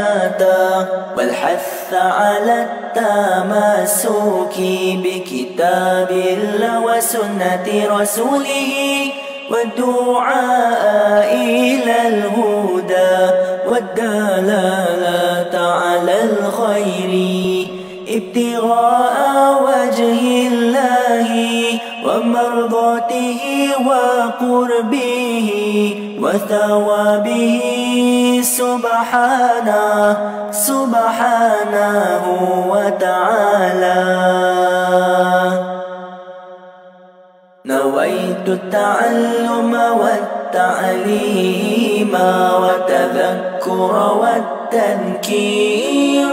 مددا والحث على التمسك بكتاب الله وسنة رسوله والدعاء إلى الهدى والدلالة على الخير ابتغاء وجه الله ومرضاته وقربه وثوابه سبحانه سبحانه وتعالى نويت التعلم والتعليم وتذكر والتنكير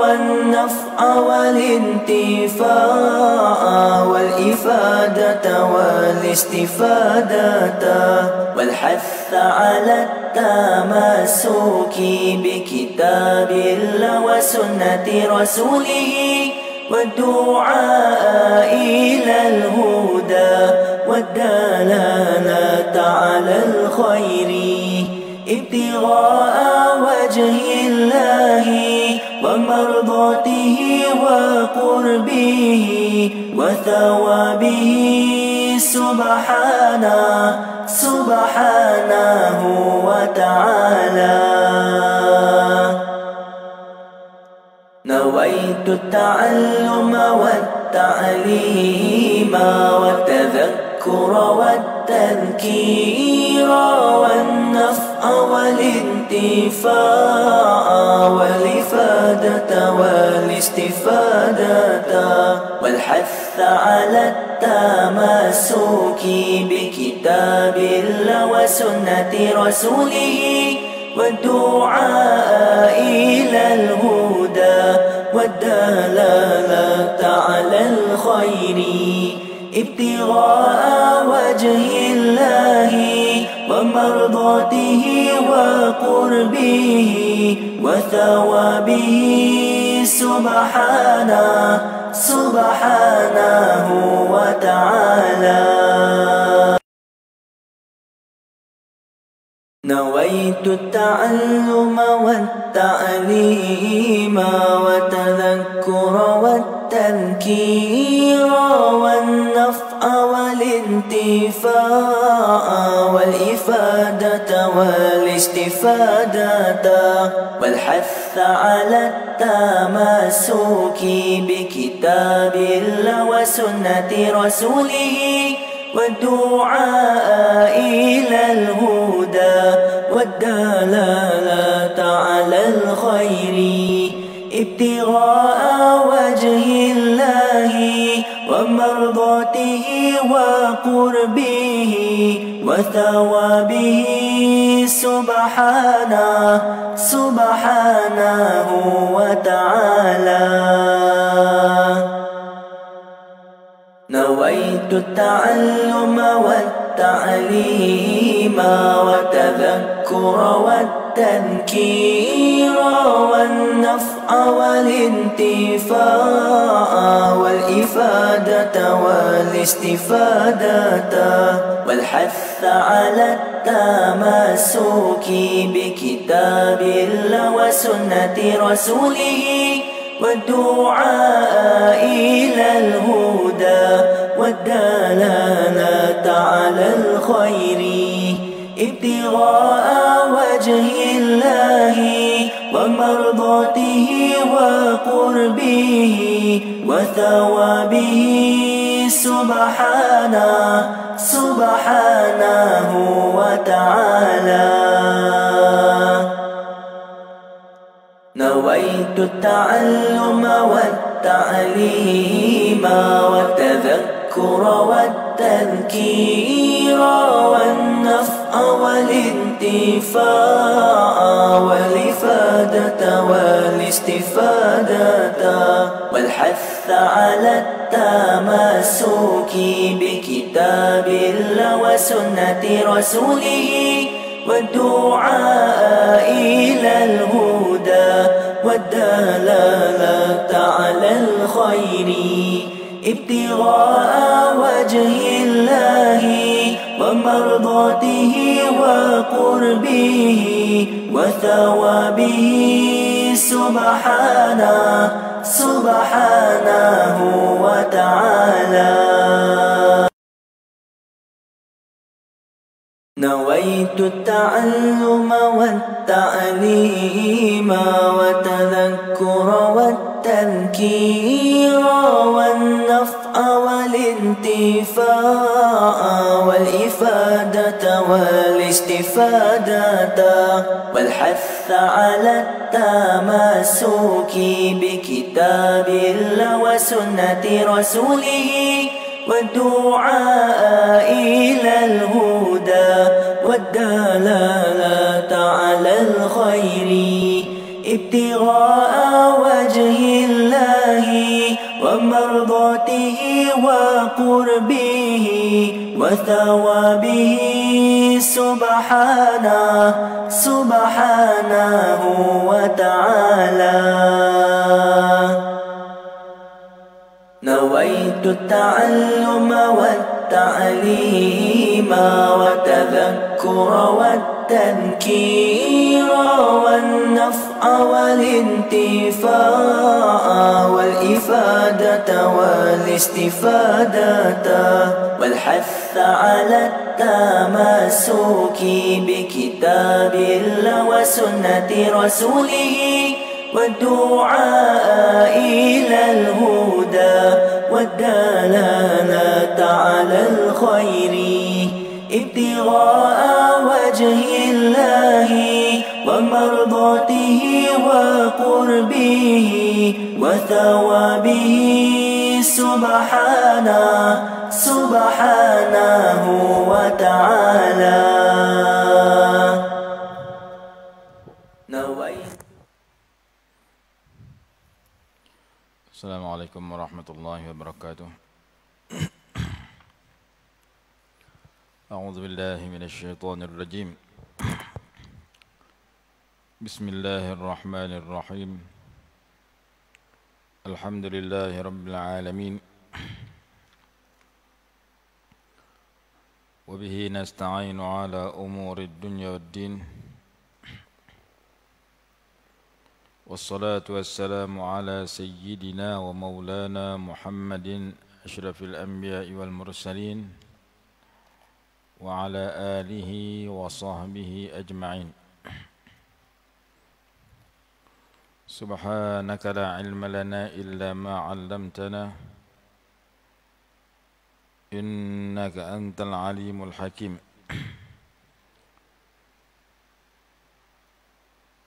والنفس والانتفاء والإفادة والاستفادة والحث على التمسك بكتاب الله وسنة رسوله والدعاء إلى الهدى والدلالة على الخير ابتغاء وجه الله ومرضاته وقربه وثوابه سبحانه سبحانه وتعالى نويت التعلم والتعليم والتذكر والتعليم التنكير والنفع والانتفاع والإفادة والاستفادة والحث على التمسك بكتاب الله وسنة رسوله والدعاء إلى الهدى والدلالة على الخير ابتغاء وجه الله ومرضاته وقربه وثوابه سبحانه سبحانه وتعالى نويت التعلم والتعليم وتذكر والتذكير والتذكير والانتفاء والانتفاع والإفادة والاستفادة والحث على التمسك بكتاب الله وسنة رسوله والدعاء إلى الهدى والدلالة على الخير ابتغاء وجه الله ومرضاته وقربه وثوابه سبحانه سبحانه وتعالى نويت التعلم والتعلم التعليم وتذكر والتنكير والنفع والانتفاع والإفادة والاستفادة والحث على التمسك بكتاب الله وسنة رسوله والدعاء إلى الهدى والدلالة على الخير ابتغاء وجه الله ومرضاته وقربه وثوابه سبحانه سبحانه وتعالى رأيت التعلم والتعليم والتذكر والتذكير والنفع والانتفاع والإفادة والاستفادة والحث على التمسك بكتاب الله وسنة رسوله والدعاء إلى الهدى والدلالة على الخير ابتغاء وجه الله ومرضاته وقربه وثوابه سبحانه سبحانه وتعالى نويت التعلم والتعليم وتذكر والتذكير والنفع والانتفاع والإفادة والاستفادة والحث على التمسك بكتاب الله وسنة رسوله والدعاء إلى الهدى والدلالة على الخير ابتغاء وجه الله ومرضاته وقربه وثوابه سبحانه سبحانه وتعالى أردت التعلم والتعليم وتذكر والتنكير والنفع والانتفاع والإفادة والاستفادة والحث على التمسك بكتاب الله وسنة رسوله والدعاء إلى الهدى والدلالة على الخير ابتغاء وجه الله ومرضاته وقربه وثوابه سبحانه سبحانه وتعالى السلام عليكم ورحمة الله وبركاته أعوذ بالله من الشيطان الرجيم بسم الله الرحمن الرحيم الحمد لله رب العالمين وبه نستعين على أمور الدنيا والدين والصلاة والسلام على سيدنا ومولانا محمد أشرف الأنبياء والمرسلين وعلى آله وصحبه أجمعين سبحانك لا علم لنا إلا ما علمتنا إنك أنت العليم الحكيم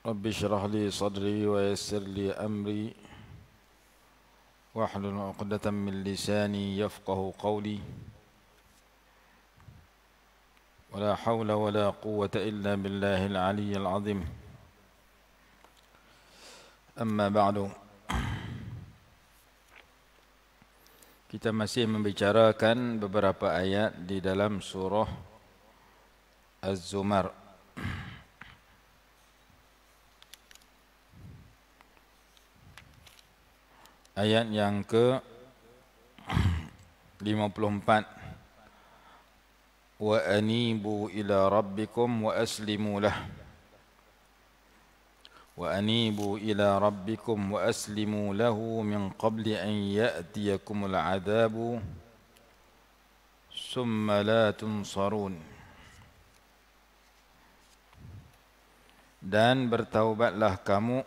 رب اشرح لي صدري ويسر لي أمري واحلل عقدة من لساني يفقه قولي ولا حول ولا قوة إلا بالله العلي العظيم أما بعد Kita masih membicarakan beberapa ayat di dalam surah Az-Zumar ayat yang ke 54 wa anibu ila rabbikum wa aslimu lah wa anibu ila rabbikum wa aslimu lahu min qabli an ya'tiyakum al'adabu summa la tunsarun dan bertaubatlah kamu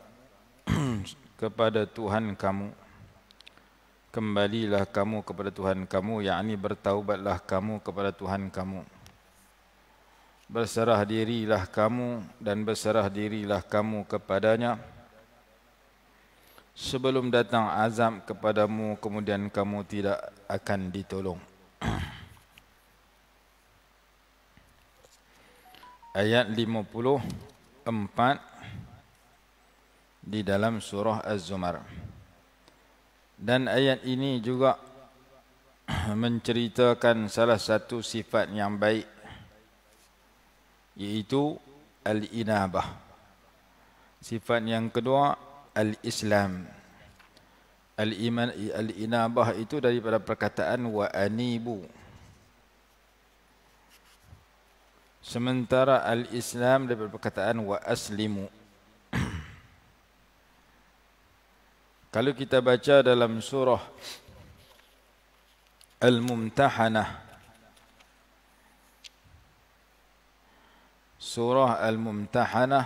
kepada Tuhan kamu kembalilah kamu kepada Tuhan kamu yakni bertaubatlah kamu kepada Tuhan kamu berserah dirilah kamu dan berserah dirilah kamu kepadanya sebelum datang azab kepadamu kemudian kamu tidak akan ditolong ayat 54 di dalam surah az-zumar az dan ayat ini juga menceritakan salah satu sifat yang baik yaitu al-inabah. Sifat yang kedua al-islam. Al-iman al-inabah itu daripada perkataan wa anibu. Sementara al-islam daripada perkataan wa aslimu. Kalau kita baca dalam surah Al-Mumtahanah Surah Al-Mumtahanah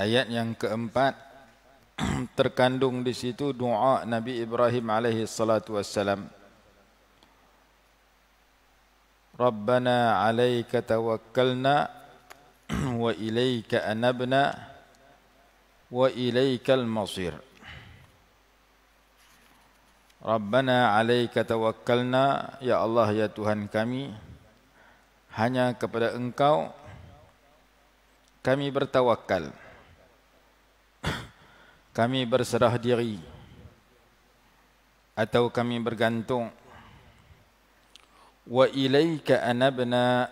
ayat yang keempat terkandung di situ doa Nabi Ibrahim alaihi salatu wassalam Rabbana alaika tawakkalna wa ilaika anabna wa ilaikal masir Rabbana alaika tawakkalna ya Allah ya Tuhan kami hanya kepada Engkau kami bertawakal kami berserah diri atau kami bergantung wa ilaika anabna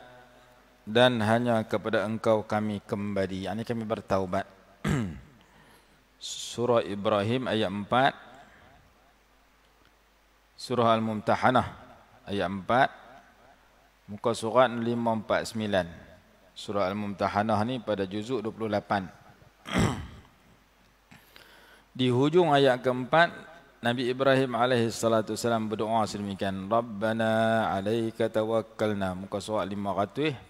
dan hanya kepada engkau kami kembali ini kami bertaubat Surah Ibrahim ayat 4 Surah Al-Mumtahanah ayat 4 muka surat 549 Surah Al-Mumtahanah ni pada juzuk 28 Di hujung ayat keempat Nabi Ibrahim alaihi salatu wasalam berdoa sedemikian Rabbana alaika tawakkalna muka surat 549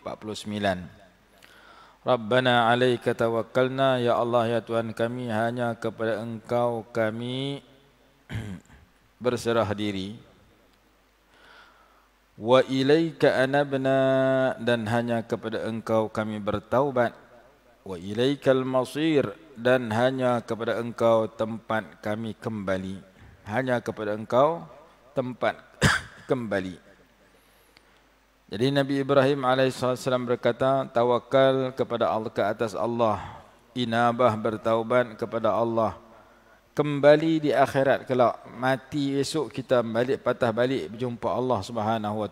Rabbana alaika tawakkalna ya Allah ya Tuhan kami hanya kepada Engkau kami berserah diri wa ilaika anabna dan hanya kepada Engkau kami bertaubat wa ilaikal masir dan hanya kepada Engkau tempat kami kembali hanya kepada Engkau tempat kembali jadi Nabi Ibrahim AS berkata, tawakal kepada Allah ke atas Allah. Inabah bertaubat kepada Allah. Kembali di akhirat kelak. Mati esok kita balik patah balik berjumpa Allah Subhanahu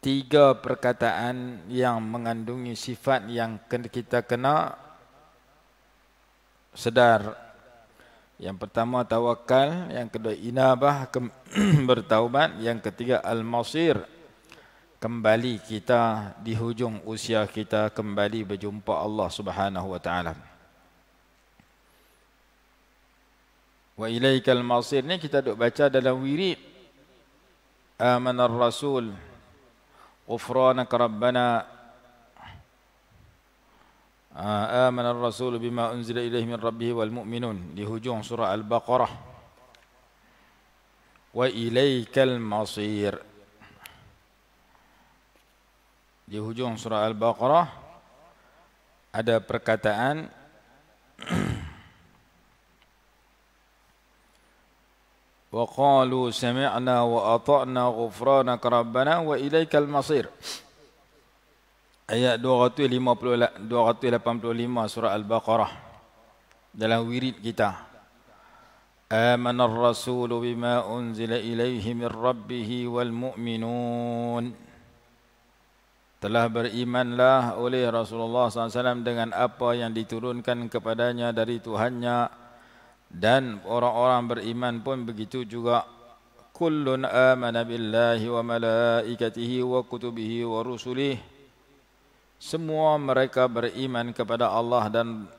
Tiga perkataan yang mengandungi sifat yang kita kena sedar. Yang pertama tawakal, yang kedua inabah bertaubat, yang ketiga al-masir kembali kita di hujung usia kita kembali berjumpa Allah Subhanahu wa taala. Wa ilaikal masir ni kita duk baca dalam wirid Aman ar-rasul ghufranak rabbana Aman ar-rasul bima unzila ilaihi min rabbih wal mu'minun di hujung surah al-baqarah Wa ilaikal masir di hujung surah Al-Baqarah ada perkataan وَقَالُوا سَمِعْنَا وَأَطَعْنَا غُفْرَانَكَ رَبَّنَا وَإِلَيْكَ الْمَصِيرُ Ayat 250, 285 surah Al-Baqarah dalam wirid kita آمن الرسول بما أنزل إليه من ربه والمؤمنون telah berimanlah oleh Rasulullah SAW dengan apa yang diturunkan kepadanya dari Tuhannya dan orang-orang beriman pun begitu juga kullun amana billahi wa malaikatihi wa kutubihi wa rusulihi semua mereka beriman kepada Allah dan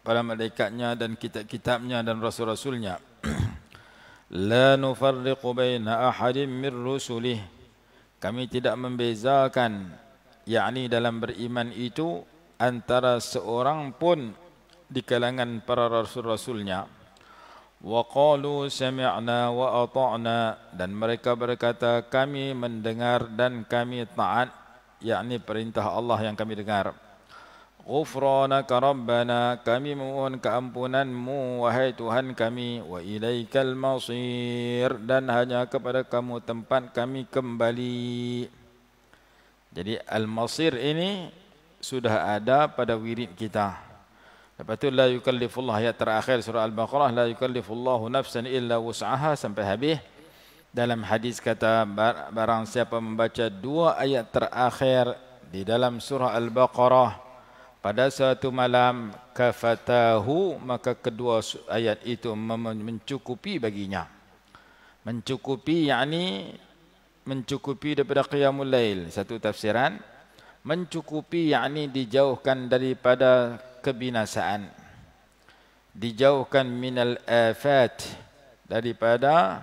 pada malaikatnya dan kitab-kitabnya dan rasul-rasulnya la nufarriqu baina ahadin min rusulihi kami tidak membezakan yakni dalam beriman itu antara seorang pun di kalangan para rasul-rasulnya wa qalu sami'na wa ata'na dan mereka berkata kami mendengar dan kami taat yakni perintah Allah yang kami dengar ghufranaka rabbana kami mohon keampunanmu wahai Tuhan kami wa ilaikal masir dan hanya kepada kamu tempat kami kembali jadi al-masir ini sudah ada pada wirid kita. Lepas tu la yukallifullah ayat terakhir surah al-Baqarah la yukallifullahu nafsan illa wus'aha sampai habis. Dalam hadis kata barang siapa membaca dua ayat terakhir di dalam surah al-Baqarah pada satu malam kafatahu maka kedua ayat itu mencukupi baginya. Mencukupi yakni mencukupi daripada qiyamul lail satu tafsiran mencukupi yakni dijauhkan daripada kebinasaan dijauhkan minal afat daripada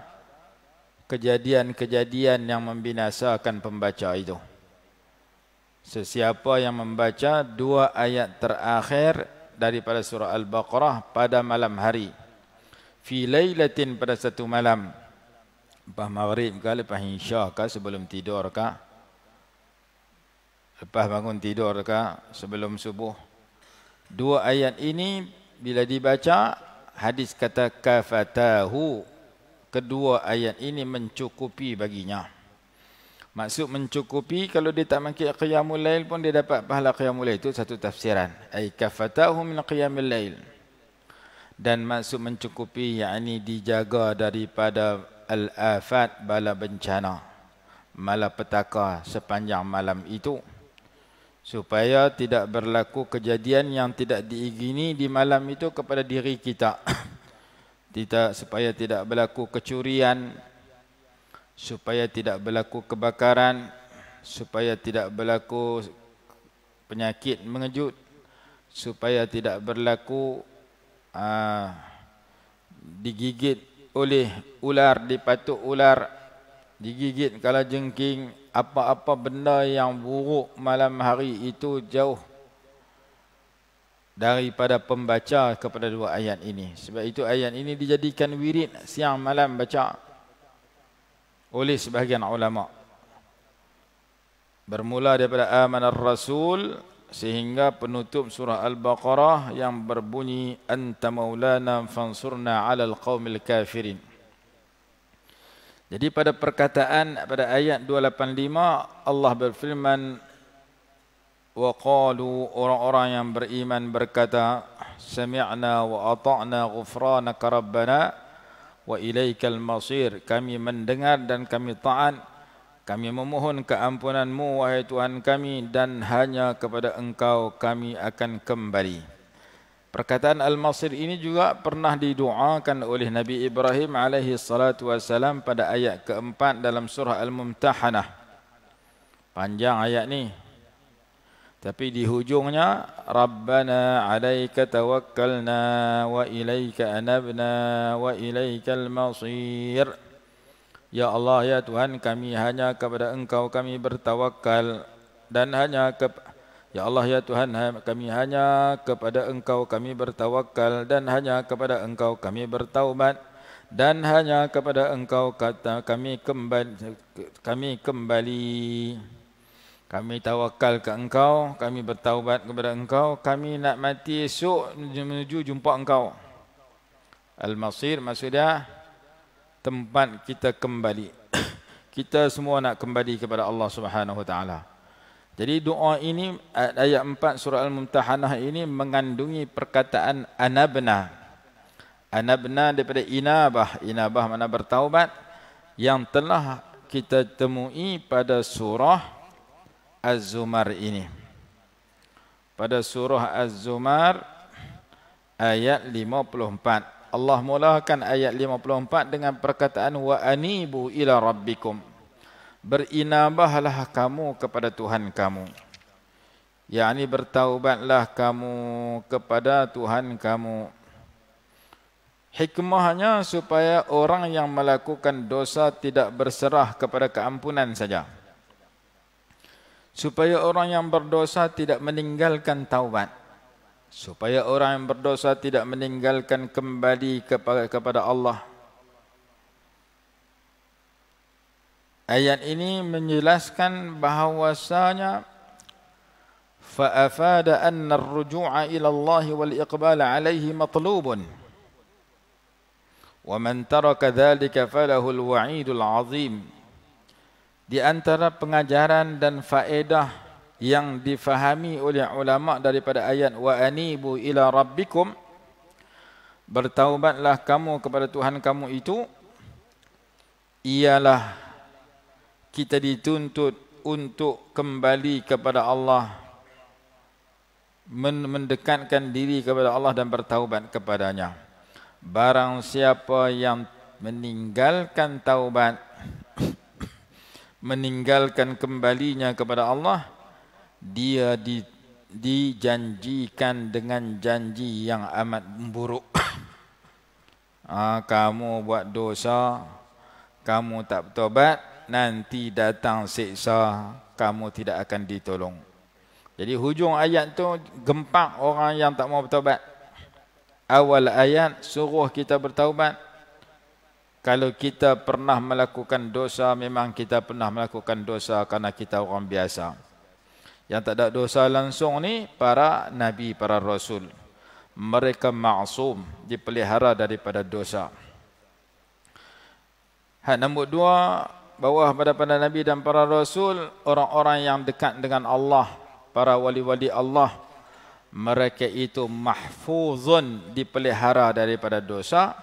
kejadian-kejadian yang membinasakan pembaca itu sesiapa yang membaca dua ayat terakhir daripada surah al-baqarah pada malam hari fi lailatin pada satu malam lepas maghrib ke lepas insyak ke sebelum tidur ke lepas bangun tidur ke sebelum subuh dua ayat ini bila dibaca hadis kata kafatahu kedua ayat ini mencukupi baginya maksud mencukupi kalau dia tak makin qiyamul lail pun dia dapat pahala qiyamul lail itu satu tafsiran ai kafatahu min qiyamil lail dan maksud mencukupi yakni dijaga daripada al-afat bala bencana malapetaka sepanjang malam itu supaya tidak berlaku kejadian yang tidak diingini di malam itu kepada diri kita kita supaya tidak berlaku kecurian supaya tidak berlaku kebakaran supaya tidak berlaku penyakit mengejut supaya tidak berlaku aa, ah, digigit oleh ular, dipatuk ular, digigit kalau jengking, apa-apa benda yang buruk malam hari itu jauh daripada pembaca kepada dua ayat ini. Sebab itu ayat ini dijadikan wirid siang malam baca oleh sebahagian ulama. Bermula daripada amanar rasul sehingga penutup surah Al-Baqarah yang berbunyi Anta maulana fansurna ala al-qawmil kafirin. Jadi pada perkataan pada ayat 285 Allah berfirman Waqalu orang-orang yang beriman berkata sami'na wa ata'na ghufranaka rabbana wa ilaikal masir kami mendengar dan kami taat kami memohon keampunanmu, wahai Tuhan kami dan hanya kepada Engkau kami akan kembali. Perkataan Al-Masir ini juga pernah diduakan oleh Nabi Ibrahim alaihi salatu wasalam pada ayat keempat dalam surah Al-Mumtahanah. Panjang ayat ni. Tapi di hujungnya Rabbana alaika tawakkalna wa ilaika anabna wa ilaikal Al-Masir. Ya Allah ya Tuhan kami hanya kepada Engkau kami bertawakal dan hanya ke Ya Allah ya Tuhan ha, kami hanya kepada Engkau kami bertawakal dan hanya kepada Engkau kami bertaubat dan hanya kepada Engkau kata kami kembali kami kembali kami tawakal ke Engkau kami bertaubat kepada Engkau kami nak mati esok menuju jumpa Engkau Al-Masir maksudnya tempat kita kembali. kita semua nak kembali kepada Allah Subhanahu Wataala. Jadi doa ini ayat 4 surah Al-Mumtahanah ini mengandungi perkataan anabna. Anabna daripada inabah. Inabah mana bertaubat yang telah kita temui pada surah Az-Zumar ini. Pada surah Az-Zumar ayat 54. Allah mulakan ayat 54 dengan perkataan wa anibu ila rabbikum. Berinabahlah kamu kepada Tuhan kamu. Yani bertaubatlah kamu kepada Tuhan kamu. Hikmahnya supaya orang yang melakukan dosa tidak berserah kepada keampunan saja. Supaya orang yang berdosa tidak meninggalkan taubat supaya orang yang berdosa tidak meninggalkan kembali kepada Allah. Ayat ini menjelaskan bahawasanya فأفاد أن الرجوع إلى الله والإقبال عليه مطلوب ومن ترك ذلك فله الوعيد azim. di antara pengajaran dan faedah yang difahami oleh ulama daripada ayat wa anibu ila rabbikum bertaubatlah kamu kepada Tuhan kamu itu ialah kita dituntut untuk kembali kepada Allah mendekatkan diri kepada Allah dan bertaubat kepadanya barang siapa yang meninggalkan taubat meninggalkan kembalinya kepada Allah dia di, dijanjikan dengan janji yang amat buruk. ha, kamu buat dosa, kamu tak bertobat, nanti datang siksa, kamu tidak akan ditolong. Jadi hujung ayat tu gempak orang yang tak mau bertobat. Awal ayat suruh kita bertaubat. Kalau kita pernah melakukan dosa, memang kita pernah melakukan dosa karena kita orang biasa yang tak ada dosa langsung ni para nabi para rasul mereka ma'sum dipelihara daripada dosa Hak nombor dua bawah pada pada nabi dan para rasul orang-orang yang dekat dengan Allah para wali-wali Allah mereka itu mahfuzun dipelihara daripada dosa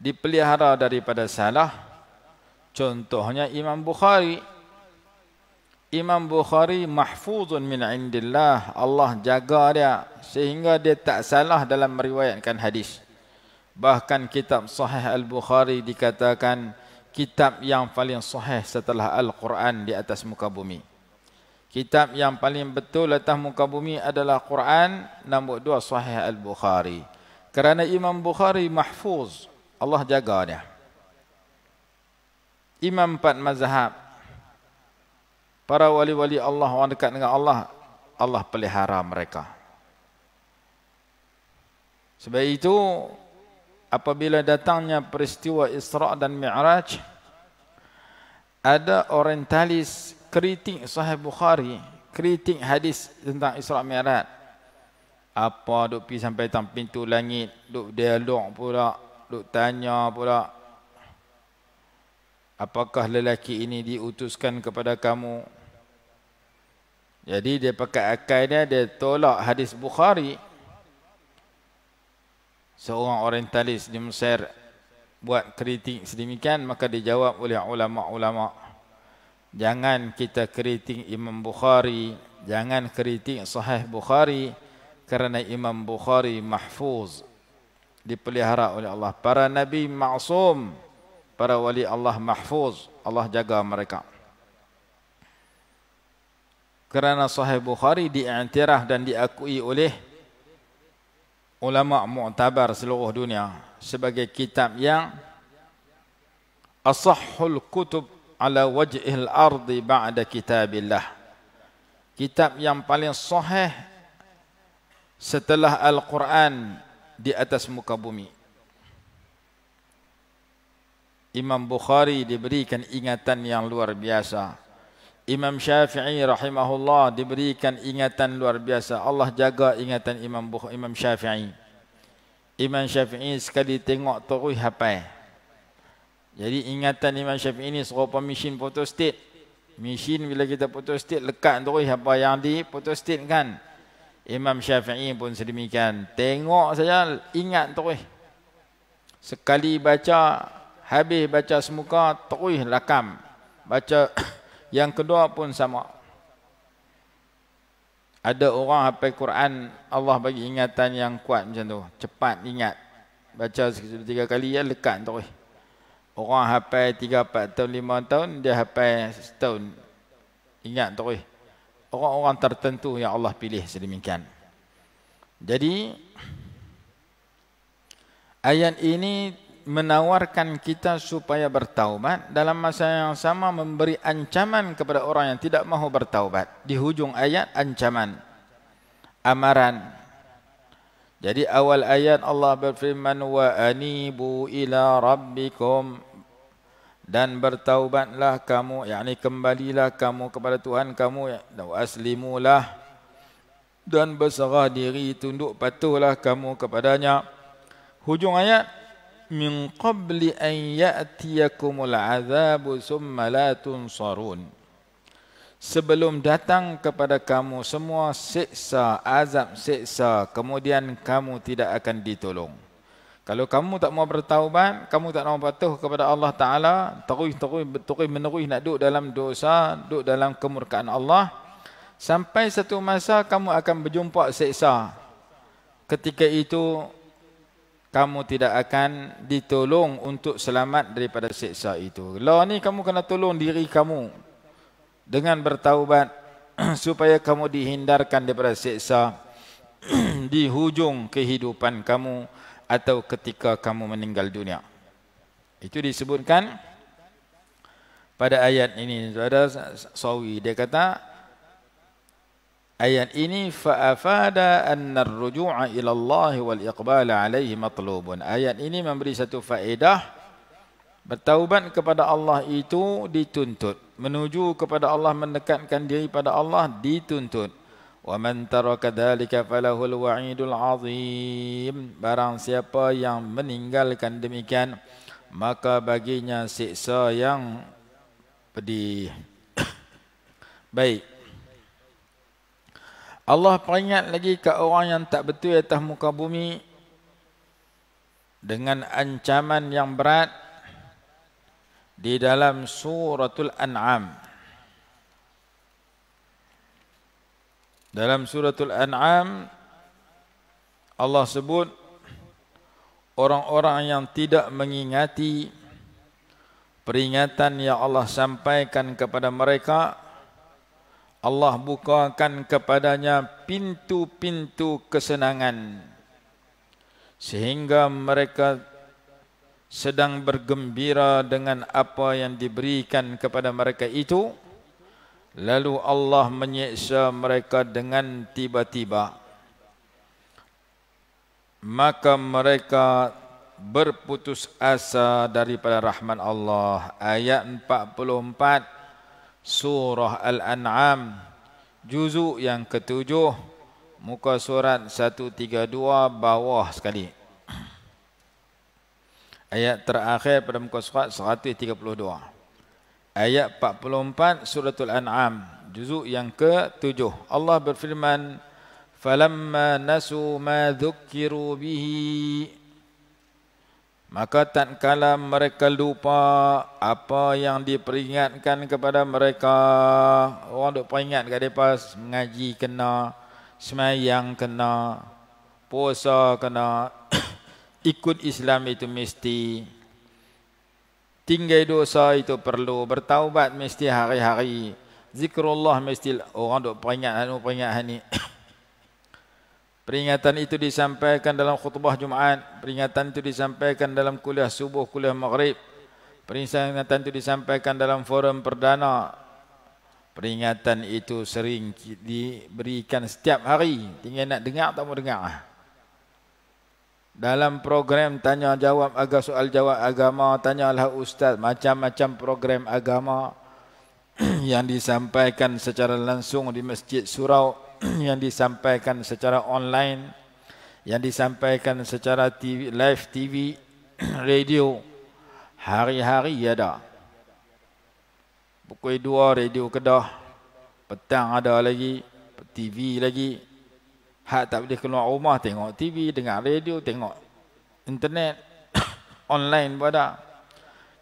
dipelihara daripada salah contohnya Imam Bukhari Imam Bukhari mahfuzun min indillah Allah jaga dia sehingga dia tak salah dalam meriwayatkan hadis bahkan kitab sahih al-Bukhari dikatakan kitab yang paling sahih setelah al-Quran di atas muka bumi kitab yang paling betul atas muka bumi adalah Quran nombor dua sahih al-Bukhari kerana Imam Bukhari mahfuz Allah jaga dia Imam empat mazhab para wali-wali Allah orang dekat dengan Allah Allah pelihara mereka sebab itu apabila datangnya peristiwa Isra dan Mi'raj ada orientalis kritik sahih Bukhari kritik hadis tentang Isra Mi'raj apa duk pergi sampai tang pintu langit duk dialog pula duk tanya pula apakah lelaki ini diutuskan kepada kamu jadi dia pakai akalnya dia tolak hadis Bukhari. Seorang orientalis di Mesir buat kritik sedemikian maka dijawab oleh ulama-ulama. Jangan kita kritik Imam Bukhari, jangan kritik sahih Bukhari kerana Imam Bukhari mahfuz dipelihara oleh Allah. Para nabi ma'sum, para wali Allah mahfuz, Allah jaga mereka kerana sahih Bukhari diiktiraf dan diakui oleh ulama mu'tabar seluruh dunia sebagai kitab yang asahul kutub ala al ardi ba'da kitabillah kitab yang paling sahih setelah al-Quran di atas muka bumi Imam Bukhari diberikan ingatan yang luar biasa Imam Syafi'i rahimahullah diberikan ingatan luar biasa. Allah jaga ingatan Imam Bukh Imam Syafi'i. Imam Syafi'i sekali tengok terus hafal. Jadi ingatan Imam Syafi'i ini serupa mesin fotostat. Mesin bila kita fotostat lekat terus apa yang di fotostat kan. Imam Syafi'i pun sedemikian. Tengok saja ingat terus. Sekali baca habis baca semuka terus rakam Baca yang kedua pun sama. Ada orang hape Quran, Allah bagi ingatan yang kuat macam tu. Cepat ingat. Baca sekitar tiga kali, ya lekat tu. Orang hape tiga, empat tahun, lima tahun, dia hape setahun. Ingat tu. Orang-orang tertentu yang Allah pilih sedemikian. Jadi, ayat ini menawarkan kita supaya bertaubat dalam masa yang sama memberi ancaman kepada orang yang tidak mahu bertaubat di hujung ayat ancaman amaran jadi awal ayat Allah berfirman wa anibu ila rabbikum dan bertaubatlah kamu yakni kembalilah kamu kepada Tuhan kamu ya aslimulah dan berserah diri tunduk patuhlah kamu kepadanya hujung ayat min qabli an ya'tiyakumul azabu summa la tunsarun sebelum datang kepada kamu semua siksa azab siksa kemudian kamu tidak akan ditolong kalau kamu tak mau bertaubat, kamu tak mau patuh kepada Allah Taala, terus terus terus menerus nak duduk dalam dosa, duduk dalam kemurkaan Allah, sampai satu masa kamu akan berjumpa seksa. Ketika itu kamu tidak akan ditolong untuk selamat daripada siksa itu. Law ni kamu kena tolong diri kamu dengan bertaubat supaya kamu dihindarkan daripada siksa di hujung kehidupan kamu atau ketika kamu meninggal dunia. Itu disebutkan pada ayat ini. Ada sawi dia kata ayat ini faafada anna rujua ila Allah wal iqbal alaihi matlubun ayat ini memberi satu faedah bertaubat kepada Allah itu dituntut menuju kepada Allah mendekatkan diri pada Allah dituntut wa man taraka dhalika falahu al wa'idul azim barang siapa yang meninggalkan demikian maka baginya siksa yang pedih baik Allah peringat lagi ke orang yang tak betul atas muka bumi dengan ancaman yang berat di dalam suratul an'am dalam suratul an'am Allah sebut orang-orang yang tidak mengingati peringatan yang Allah sampaikan kepada mereka mereka Allah bukakan kepadanya pintu-pintu kesenangan sehingga mereka sedang bergembira dengan apa yang diberikan kepada mereka itu lalu Allah menyiksa mereka dengan tiba-tiba maka mereka berputus asa daripada rahmat Allah ayat 44 Surah Al-An'am juzu yang ketujuh Muka surat 132 bawah sekali Ayat terakhir pada muka surat 132 Ayat 44 suratul An'am juzu yang ketujuh Allah berfirman Falamma nasu ma dhukiru bihi Maka tak kala mereka lupa apa yang diperingatkan kepada mereka, orang duk peringat kat depa mengaji kena, semayang kena, puasa kena, ikut Islam itu mesti tinggal dosa itu perlu bertaubat mesti hari-hari. Zikrullah mesti orang duk peringat anu peringat ni. Peringatan itu disampaikan dalam khutbah Jumaat, peringatan itu disampaikan dalam kuliah subuh, kuliah maghrib. Peringatan itu disampaikan dalam forum perdana. Peringatan itu sering diberikan setiap hari. Tinggal nak dengar tak mau dengar. Dalam program tanya jawab agama soal jawab agama, tanyalah ustaz macam-macam program agama yang disampaikan secara langsung di Masjid Surau yang disampaikan secara online, yang disampaikan secara TV, live TV, radio, hari-hari ada. Pukul dua radio kedah, petang ada lagi, TV lagi. Hak tak boleh keluar rumah tengok TV, dengar radio, tengok internet, online pun ada.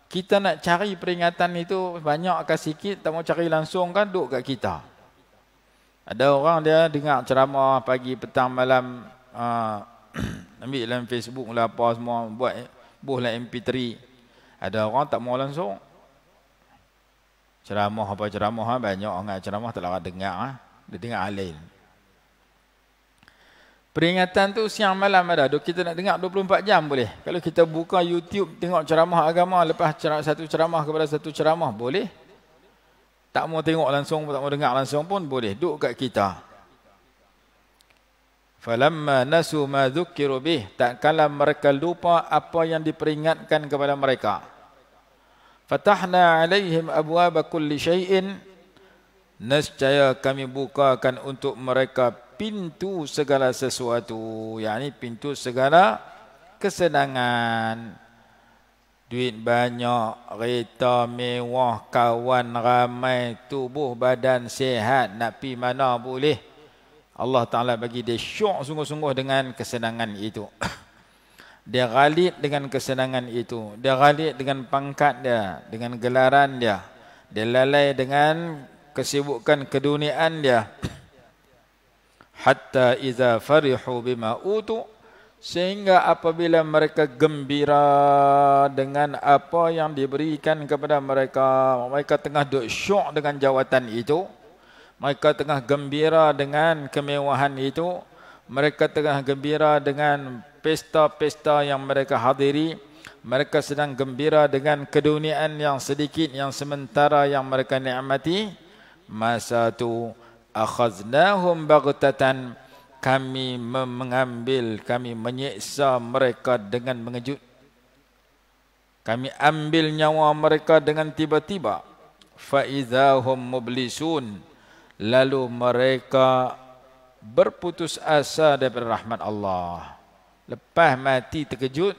Kita nak cari peringatan itu banyak ke sikit, tak mau cari langsung kan duduk kat kita. Ada orang dia dengar ceramah pagi petang malam uh, ambil dalam Facebook lah apa semua buat buhlah MP3. Ada orang tak mau langsung. Ceramah apa ceramah ah, banyak orang ceramah tak larat dengar ah. Dia dengar alil. Peringatan tu siang malam ada. Kita nak dengar 24 jam boleh. Kalau kita buka YouTube tengok ceramah agama lepas satu ceramah kepada satu ceramah boleh. Tak mau tengok langsung pun, tak mau dengar langsung pun boleh duduk kat kita. Falamma nasu ma dzukiru bih, tatkala mereka lupa apa yang diperingatkan kepada mereka. Fatahna alaihim abwaba kulli syai'in. Nescaya kami bukakan untuk mereka pintu segala sesuatu, yakni pintu segala kesenangan. Duit banyak, kereta mewah, kawan ramai, tubuh badan sehat, nak pi mana boleh. Allah Ta'ala bagi dia syok sungguh-sungguh dengan kesenangan itu. dia ghalid dengan kesenangan itu. Dia ghalid dengan pangkat dia, dengan gelaran dia. Dia lalai dengan kesibukan keduniaan dia. Hatta iza farihu bima utu' Sehingga apabila mereka gembira dengan apa yang diberikan kepada mereka, mereka tengah duk syok dengan jawatan itu, mereka tengah gembira dengan kemewahan itu, mereka tengah gembira dengan pesta-pesta yang mereka hadiri, mereka sedang gembira dengan keduniaan yang sedikit yang sementara yang mereka nikmati, masa itu akhaznahum baghtatan kami mengambil, kami menyiksa mereka dengan mengejut. Kami ambil nyawa mereka dengan tiba-tiba. Faizahum mublisun. Lalu mereka berputus asa daripada rahmat Allah. Lepas mati terkejut,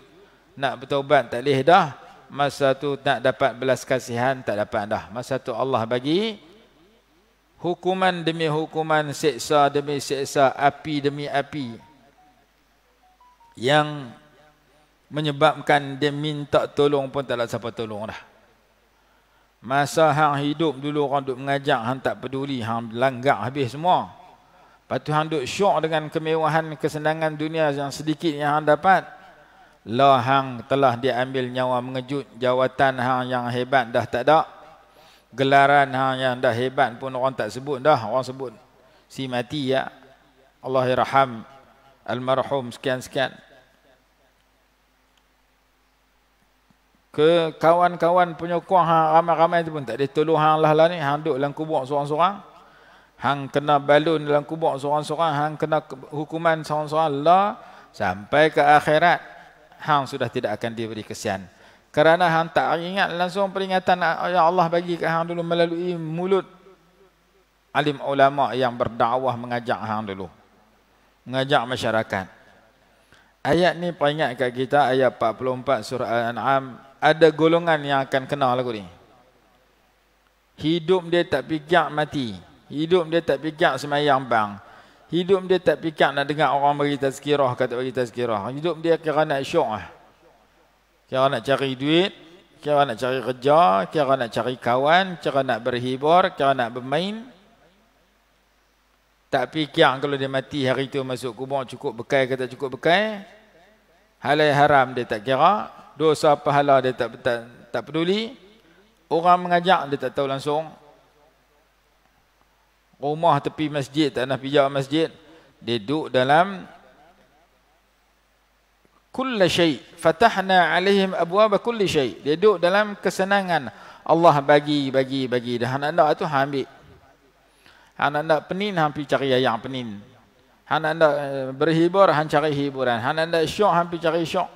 nak bertobat tak boleh dah. Masa tu nak dapat belas kasihan, tak dapat dah. Masa tu Allah bagi hukuman demi hukuman, seksa demi seksa, api demi api yang menyebabkan dia minta tolong pun tak ada siapa tolong dah. Masa hang hidup dulu orang duk mengajak hang tak peduli, hang langgar habis semua. Lepas tu hang duk syok dengan kemewahan kesenangan dunia yang sedikit yang hang dapat. Lah hang telah diambil nyawa mengejut jawatan hang yang hebat dah tak ada gelaran ha, yang dah hebat pun orang tak sebut dah orang sebut si mati ya Allah almarhum sekian sekian ke kawan-kawan penyokong ha, ramai-ramai tu pun tak ada tolong hang lah, lah ni hang duduk dalam kubur seorang-seorang hang kena balun dalam kubur seorang-seorang hang kena hukuman seorang-seorang Allah sampai ke akhirat hang sudah tidak akan diberi kesian kerana hang tak ingat langsung peringatan yang Allah bagi ke hang dulu melalui mulut alim ulama yang berdakwah mengajak hang dulu. Mengajak masyarakat. Ayat ni peringat kat kita ayat 44 surah Al-An'am ada golongan yang akan kenal lagu ni. Hidup dia tak pigak mati. Hidup dia tak pigak semayang bang. Hidup dia tak pigak nak dengar orang bagi tazkirah kata bagi tazkirah. Hidup dia kerana syok ah. Kira nak cari duit, kira nak cari kerja, kira nak cari kawan, kira nak berhibur, kira nak bermain. Tak fikir kalau dia mati hari itu masuk kubur cukup bekal ke tak cukup bekal. Halai haram dia tak kira. Dosa pahala dia tak, tak, tak peduli. Orang mengajak dia tak tahu langsung. Rumah tepi masjid tak nak pijak masjid. Dia duduk dalam kulla syai fatahna alaihim abwaba kulli syai dia duduk dalam kesenangan Allah bagi bagi bagi dah anak anak tu hang ambil anak anak penin hang pergi cari yang penin anak anak eh, berhibur hang cari hiburan anak anak syok hang pergi cari syok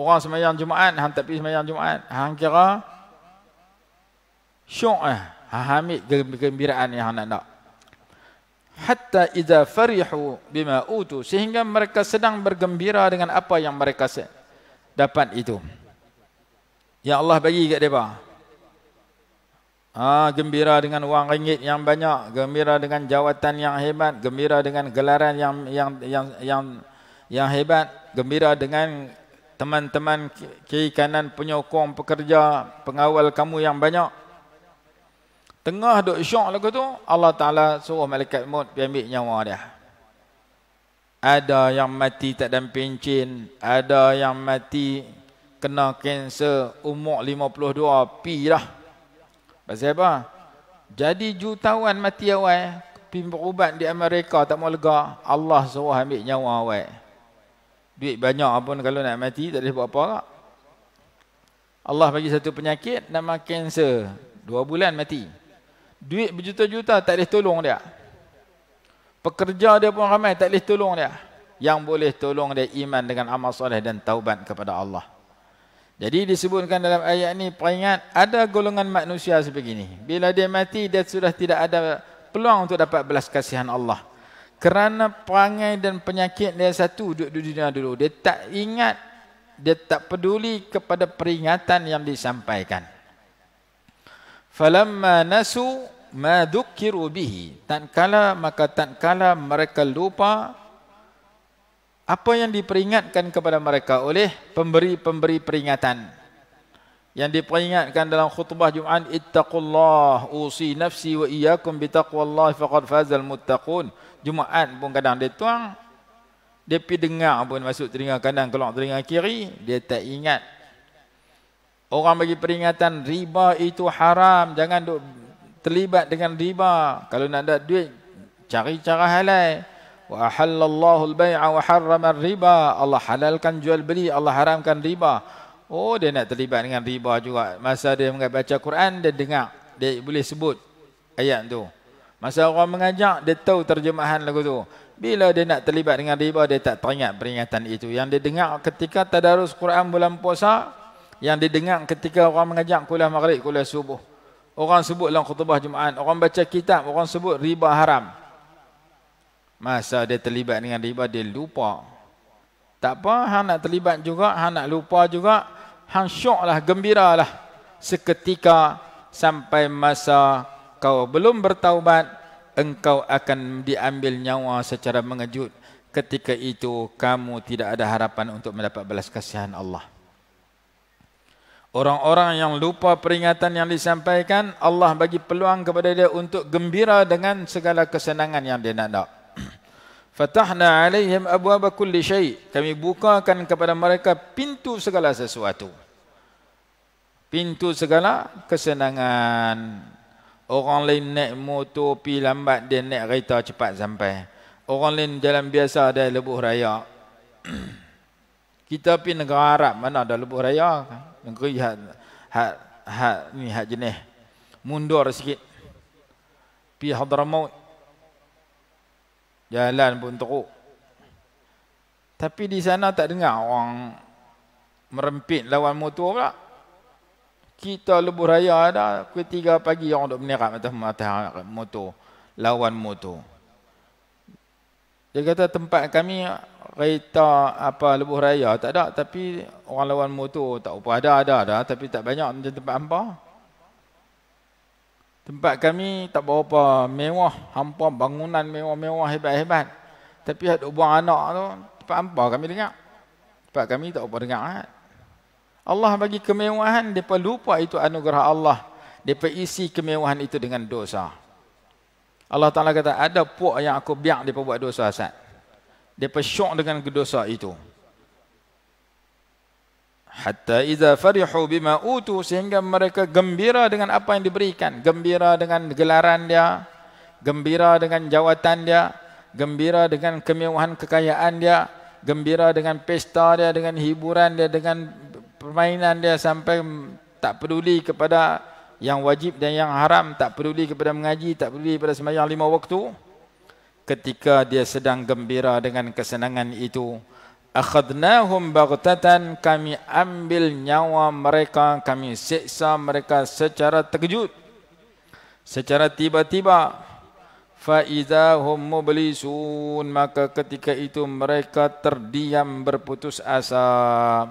orang semayang jumaat hang tak pergi semayang jumaat hang kira syok eh hang ambil kegembiraan yang anak anak hatta idza farihu bima utu sehingga mereka sedang bergembira dengan apa yang mereka dapat itu ya Allah bagi kat depa ah gembira dengan wang ringgit yang banyak gembira dengan jawatan yang hebat gembira dengan gelaran yang yang yang yang, yang hebat gembira dengan teman-teman kiri kanan penyokong pekerja pengawal kamu yang banyak Tengah duk syok lagu tu, Allah Ta'ala suruh malaikat maut pergi ambil nyawa dia. Ada yang mati tak ada pencin, ada yang mati kena kanser umur 52, pi lah. Pasal apa? Jadi jutawan mati awal, pergi berubat di Amerika tak mau lega, Allah suruh ambil nyawa awal. Duit banyak pun kalau nak mati, tak ada buat apa lah. Allah bagi satu penyakit, nama kanser. Dua bulan mati. Duit berjuta-juta tak boleh tolong dia. Pekerja dia pun ramai tak boleh tolong dia. Yang boleh tolong dia iman dengan amal soleh dan taubat kepada Allah. Jadi disebutkan dalam ayat ini peringat ada golongan manusia sebegini. Bila dia mati dia sudah tidak ada peluang untuk dapat belas kasihan Allah. Kerana perangai dan penyakit dia satu duduk di dunia dulu. Dia tak ingat, dia tak peduli kepada peringatan yang disampaikan falamma nasu ma dhukiru bihi tatkala maka tatkala mereka lupa apa yang diperingatkan kepada mereka oleh pemberi-pemberi peringatan yang diperingatkan dalam khutbah Jumaat ittaqullah usi nafsi wa iyyakum bitaqwallahi faqad fazal muttaqun Jumaat pun kadang dia tuang dia pergi dengar pun masuk teringat kanan keluar teringat kiri dia tak ingat Orang bagi peringatan riba itu haram. Jangan duk terlibat dengan riba. Kalau nak ada duit, cari cara halal. Wa halallahu al-bay'a wa harrama riba Allah halalkan jual beli, Allah haramkan riba. Oh, dia nak terlibat dengan riba juga. Masa dia mengajar baca Quran, dia dengar. Dia boleh sebut ayat tu. Masa orang mengajak, dia tahu terjemahan lagu tu. Bila dia nak terlibat dengan riba, dia tak teringat peringatan itu. Yang dia dengar ketika tadarus Quran bulan puasa, yang didengar ketika orang mengajak kuliah maghrib, kuliah subuh. Orang sebut dalam khutbah Jumaat, orang baca kitab, orang sebut riba haram. Masa dia terlibat dengan riba, dia lupa. Tak apa, hang nak terlibat juga, hang nak lupa juga. Hang syoklah, gembiralah. Seketika sampai masa kau belum bertaubat, engkau akan diambil nyawa secara mengejut. Ketika itu, kamu tidak ada harapan untuk mendapat belas kasihan Allah. Orang-orang yang lupa peringatan yang disampaikan, Allah bagi peluang kepada dia untuk gembira dengan segala kesenangan yang dia nak nak. Fatahna alaihim abwaba kulli syai'. Kami bukakan kepada mereka pintu segala sesuatu. Pintu segala kesenangan. Orang lain naik motor pi lambat dia naik kereta cepat sampai. Orang lain jalan biasa ada lebuh raya. kita pi negara Arab mana ada lebuh raya negeri kan? hak hak ha, ni hak jenis mundur sikit pi Hadramaut jalan pun teruk tapi di sana tak dengar orang merempit lawan motor pula kita lebuh raya ada ketiga pagi orang duk menerat atas motor lawan motor dia kata tempat kami kereta apa lebuh raya tak ada tapi orang lawan motor tak apa ada ada ada tapi tak banyak macam tempat hampa. Tempat kami tak berapa mewah, hampa bangunan mewah-mewah hebat-hebat. Tapi hak duk buang anak tu tempat hampa kami dengar. Tempat kami tak apa dengar. Kan? Allah bagi kemewahan depa lupa itu anugerah Allah. Depa isi kemewahan itu dengan dosa. Allah Ta'ala kata, ada puak yang aku biar dia buat dosa asat. Dia pesyok dengan dosa itu. Hatta iza farihu bima utu sehingga mereka gembira dengan apa yang diberikan. Gembira dengan gelaran dia. Gembira dengan jawatan dia. Gembira dengan kemewahan kekayaan dia. Gembira dengan pesta dia, dengan hiburan dia, dengan permainan dia sampai tak peduli kepada yang wajib dan yang haram tak peduli kepada mengaji, tak peduli kepada sembahyang lima waktu. Ketika dia sedang gembira dengan kesenangan itu, akhadnahum baghtatan kami ambil nyawa mereka, kami seksa mereka secara terkejut. Secara tiba-tiba fa idahum mublisun maka ketika itu mereka terdiam berputus asa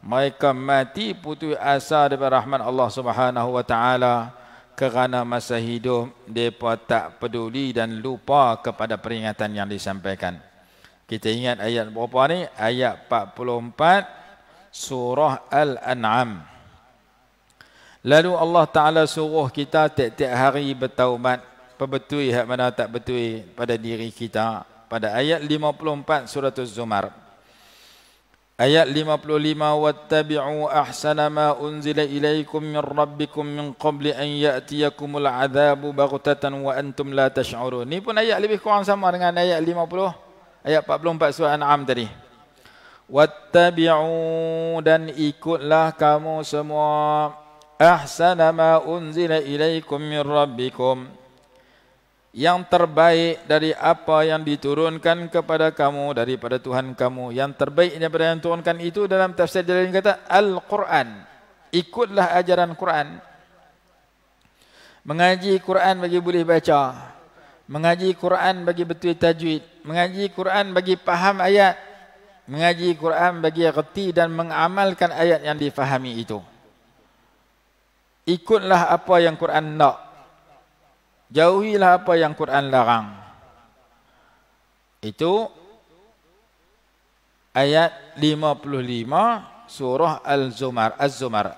mereka mati putus asa daripada rahmat Allah Subhanahu wa taala kerana masa hidup depa tak peduli dan lupa kepada peringatan yang disampaikan. Kita ingat ayat berapa ni? Ayat 44 surah Al-An'am. Lalu Allah Taala suruh kita tiap-tiap hari bertaubat, perbetui hak mana tak betul pada diri kita pada ayat 54 surah Az-Zumar. Ayat 55 wattabi'u ahsana ma unzila ilaikum min rabbikum min qabli an ya'tiyakumul adzabu baghtatan wa antum la tash'urun. Ni pun ayat lebih kurang sama dengan ayat 50 ayat 44 surah An'am tadi. Wattabi'u dan ikutlah kamu semua ahsana ma unzila ilaikum min rabbikum yang terbaik dari apa yang diturunkan kepada kamu daripada Tuhan kamu yang terbaik daripada yang diturunkan itu dalam tafsir jalan yang kata Al-Quran ikutlah ajaran Quran mengaji Quran bagi boleh baca mengaji Quran bagi betul tajwid mengaji Quran bagi faham ayat mengaji Quran bagi reti dan mengamalkan ayat yang difahami itu ikutlah apa yang Quran nak Jauhilah apa yang Quran larang. Itu ayat 55 surah Al-Zumar. Az-Zumar.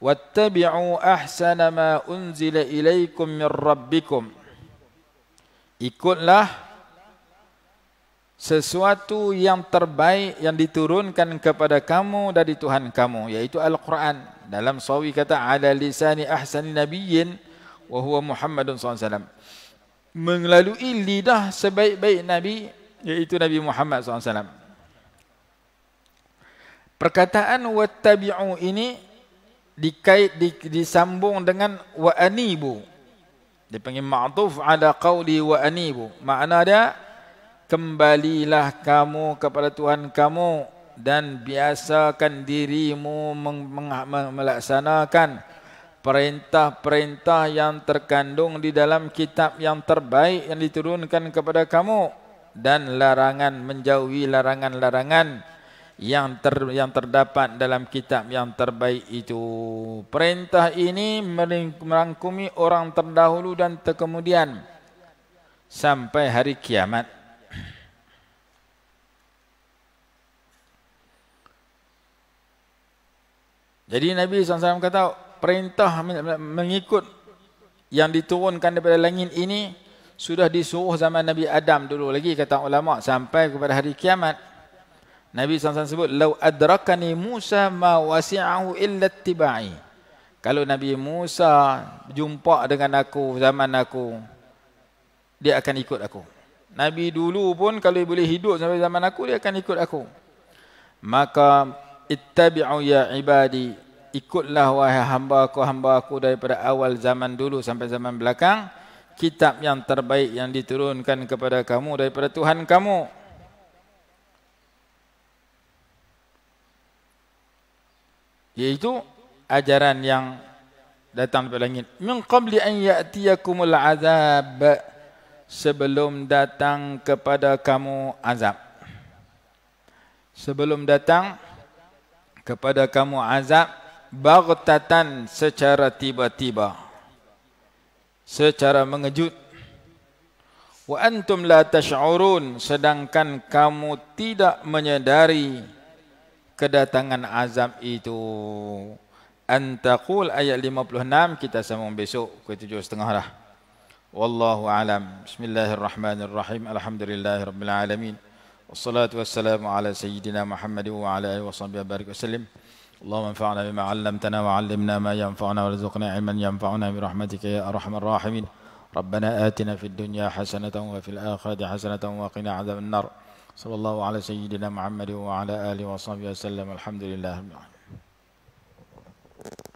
Wattabi'u ahsana ma unzila ilaikum min rabbikum. Ikutlah sesuatu yang terbaik yang diturunkan kepada kamu dari Tuhan kamu yaitu Al-Qur'an dalam sawi kata ala lisani ahsani nabiyyin wa huwa Muhammadun sallallahu alaihi Melalui lidah sebaik-baik nabi yaitu Nabi Muhammad SAW. alaihi wasallam. Perkataan wattabi'u ini dikait di, disambung dengan wa anibu. Dia panggil ma'tuf ala qawli wa anibu. Makna dia kembalilah kamu kepada Tuhan kamu dan biasakan dirimu melaksanakan perintah-perintah yang terkandung di dalam kitab yang terbaik yang diturunkan kepada kamu dan larangan menjauhi larangan-larangan yang ter, yang terdapat dalam kitab yang terbaik itu. Perintah ini merangkumi orang terdahulu dan terkemudian sampai hari kiamat. Jadi Nabi SAW kata, perintah mengikut yang diturunkan daripada langit ini sudah disuruh zaman Nabi Adam dulu lagi kata ulama sampai kepada hari kiamat Nabi SAW sebut lau adrakani Musa ma wasi'ahu illa tiba'i kalau Nabi Musa jumpa dengan aku zaman aku dia akan ikut aku Nabi dulu pun kalau boleh hidup sampai zaman aku dia akan ikut aku maka ittabi'u ya ibadi ikutlah wahai hamba aku hamba aku daripada awal zaman dulu sampai zaman belakang kitab yang terbaik yang diturunkan kepada kamu daripada Tuhan kamu yaitu ajaran yang datang dari langit min qabli an ya'tiyakumul azab sebelum datang kepada kamu azab sebelum datang kepada kamu azab baghtatan secara tiba-tiba secara mengejut wa antum la tash'urun sedangkan kamu tidak menyadari kedatangan azab itu Antakul ayat 56 kita sambung besok pukul 7.30 dah wallahu alam bismillahirrahmanirrahim alhamdulillahirabbil alamin wassalatu wassalamu ala sayyidina muhammad wa ala alihi wasallam wa اللهم انفعنا بما علمتنا وعلمنا ما ينفعنا وارزقنا علما ينفعنا برحمتك يا أرحم الراحمين ربنا آتنا في الدنيا حسنة وفي الآخرة حسنة وقنا عذاب النار صلى الله على سيدنا محمد وعلى آله وصحبه وسلم الحمد لله رب العالمين